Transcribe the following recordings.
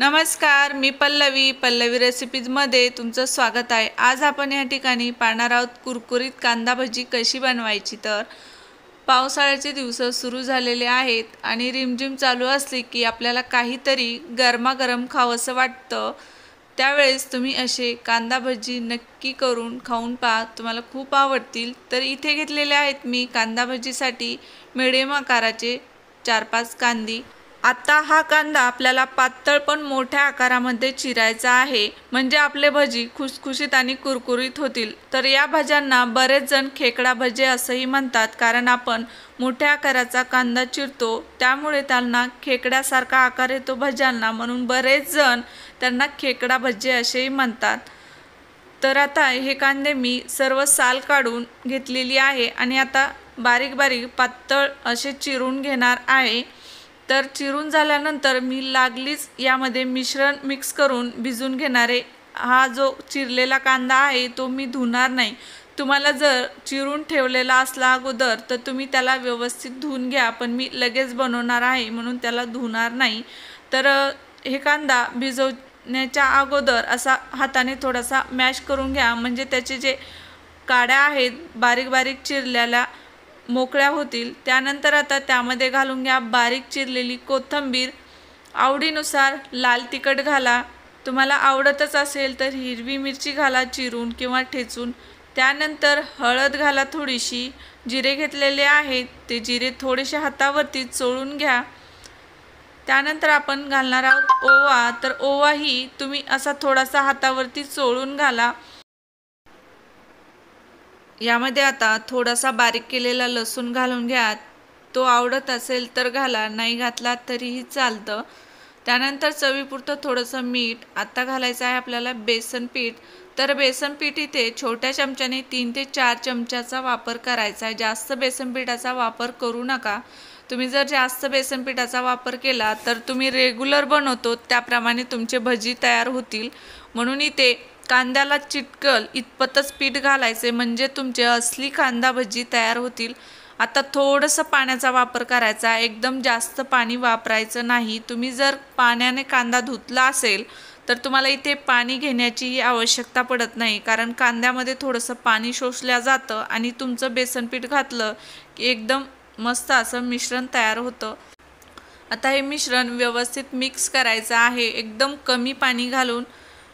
नमस्कार मी पल्लवी पल्लवी रेसिपीजमध्ये तुमचं स्वागत आहे आज आपण या ठिकाणी पाहणार आहोत कुरकुरीत कांदा भजी कशी बनवायची तर पावसाळ्याचे दिवस सुरू झालेले आहेत आणि रिमझिम चालू असली की आपल्याला काहीतरी गरमागरम खावंसं वाटतं त्यावेळेस तुम्ही असे कांदा भजी नक्की करून खाऊन पहा तुम्हाला खूप आवडतील तर इथे घेतलेले आहेत मी कांदा भजीसाठी मिडियम आकाराचे चार पाच कांदी आता हा कांदा आपल्याला पातळ पण मोठ्या आकारामध्ये चिरायचा आहे म्हणजे आपले भजी खुसखुशीत आणि कुरकुरीत होतील तर या भाज्यांना बरेच जण खेकडा भजे असंही म्हणतात कारण आपण मोठ्या आकाराचा कांदा चिरतो त्यामुळे त्यांना खेकड्यासारखा आकार येतो भज्यांना म्हणून बरेच जण त्यांना खेकडा भजे असेही म्हणतात तर आता हे कांदे मी सर्व साल काढून घेतलेली आहे आणि आता बारीक बारीक पातळ असे चिरून घेणार आहे तर चिरून झाल्यानंतर मी लागलीच यामध्ये मिश्रण मिक्स करून भिजून घेणारे हा जो चिरलेला कांदा आहे तो मी धुणार नाही तुम्हाला जर चिरून ठेवलेला असला अगोदर तर तुम्ही त्याला व्यवस्थित धुवून घ्या पण मी लगेच बनवणार आहे म्हणून त्याला धुणार नाही तर हे कांदा भिजवण्याच्या अगोदर असा हाताने थोडासा मॅश करून घ्या म्हणजे त्याचे जे काड्या आहेत बारीक बारीक चिरलेल्या मोकळ्या होतील त्यानंतर आता त्यामध्ये घालून घ्या बारीक चिरलेली कोथंबीर आवडीनुसार लाल तिखट घाला तुम्हाला आवडतच असेल तर हिरवी मिरची घाला चिरून किंवा ठेचून त्यानंतर हळद घाला थोडीशी जिरे घेतलेले आहेत ते जिरे थोडेसे हातावरती चोळून घ्या त्यानंतर आपण घालणार आहोत ओवा तर ओवाही तुम्ही असा थोडासा हातावरती चोळून घाला यामध्ये आता थोडासा बारीक केलेला लसूण घालून घ्या तो आवडत असेल तर घाला नाही घातला तरीही चालतं त्यानंतर चवीपुरतं थोडंसं मीठ आत्ता घालायचं आहे आपल्याला बेसन पीठ तर बेसन पीठ इथे छोट्या चमच्याने तीन ते चार चमच्याचा वापर करायचा आहे जास्त बेसन पिठाचा वापर करू नका तुम्ही जर जास्त बेसन पिठाचा वापर केला तर तुम्ही रेग्युलर बनवतो त्याप्रमाणे तुमचे भजी तयार होतील म्हणून इथे कांद्याला चिटकल इतपतच पीठ घालायचे म्हणजे तुमचे असली कांदा भजी तयार होतील आता थोडंसं पाण्याचा वापर करायचा एकदम जास्त पाणी वापरायचं नाही तुम्ही जर पाण्याने कांदा धुतला असेल तर तुम्हाला इथे पाणी घेण्याचीही आवश्यकता पडत नाही कारण कांद्यामध्ये थोडंसं पाणी शोषल्या जातं आणि तुमचं बेसनपीठ घातलं की एकदम मस्त असं मिश्रण तयार होतं आता हे मिश्रण व्यवस्थित मिक्स करायचं आहे एकदम कमी पाणी घालून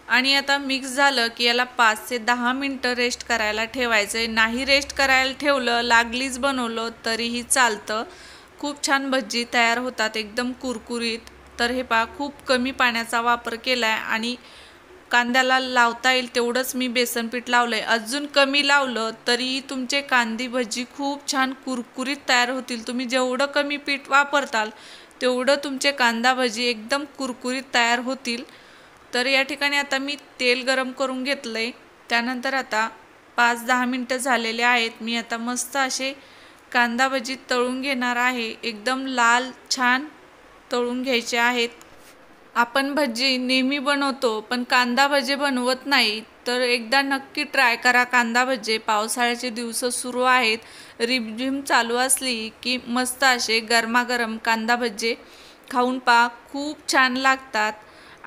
आणि आता मिक्स झालं की याला पाच ते दहा मिनटं रेस्ट करायला ठेवायचं आहे नाही रेस्ट करायला ठेवलं लागलीच बनवलं तरीही चालतं खूप छान भज्जी तयार होतात एकदम कुरकुरीत तर हे पहा खूप कमी पाण्याचा वापर केला आहे आणि कांद्याला लावता येईल तेवढंच मी बेसनपीठ लावलं आहे अजून कमी लावलं तरीही तुमचे कांदी भजी खूप छान कुरकुरीत तयार होतील तुम्ही जेवढं कमी पीठ वापरताल तेवढं तुमचे कांदा भजी एकदम कुरकुरीत तयार होतील तर या ठिकाणी आता मी तेल गरम करून घेतलं आहे त्यानंतर आता पाच दहा मिनटं झालेले आहेत मी आता मस्त असे कांदा भजी तळून घेणार आहे एकदम लाल छान तळून घ्यायचे आहेत आपण भजी नेहमी बनवतो पण कांदा भजे बनवत नाही तर एकदा नक्की ट्राय करा कांदा भजे पावसाळ्याचे दिवस सुरू आहेत रिमझिम चालू असली की मस्त असे गरमागरम कांदा भजे खाऊन पा खूप छान लागतात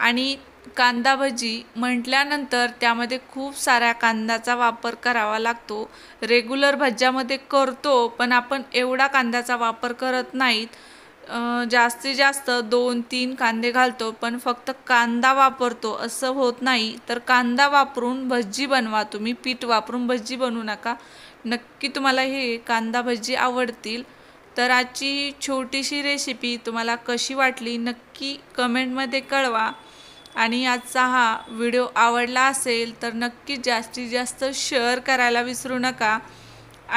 आणि कांदा भजी म्हटल्यानंतर त्यामध्ये खूप साऱ्या कांद्याचा वापर करावा लागतो रेग्युलर भज्ज्यामध्ये करतो पण आपण एवढा कांद्याचा वापर करत नाहीत जास्तीत जास्त दोन तीन कांदे घालतो पण फक्त कांदा वापरतो असं होत नाही तर कांदा वापरून भजी बनवा तुम्ही पीठ वापरून भजी बनवू नका नक्की तुम्हाला हे कांदा भजी आवडतील तर आजची छोटीशी रेसिपी तुम्हाला कशी वाटली नक्की कमेंटमध्ये कळवा आणि आजचा हा व्हिडिओ आवडला असेल तर नक्की जास्तीत जास्त शेअर करायला विसरू नका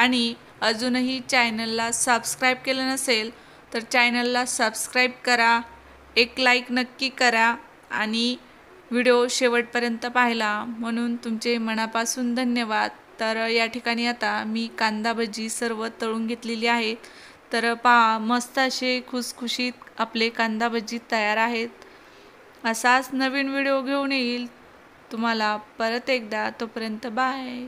आणि अजूनही चॅनलला सबस्क्राईब केलं नसेल तर चॅनलला सबस्क्राईब करा एक लाईक नक्की करा आणि व्हिडिओ शेवटपर्यंत पाहिला म्हणून तुमचे मनापासून धन्यवाद तर या ठिकाणी आता मी कांदा भजी सर्व तळून घेतलेली आहे तर पहा मस्त असे खुसखुशीत आपले कांदा भजी तयार आहेत असाच नवीन व्हिडिओ घेऊन येईल तुम्हाला परत एकदा तोपर्यंत बाय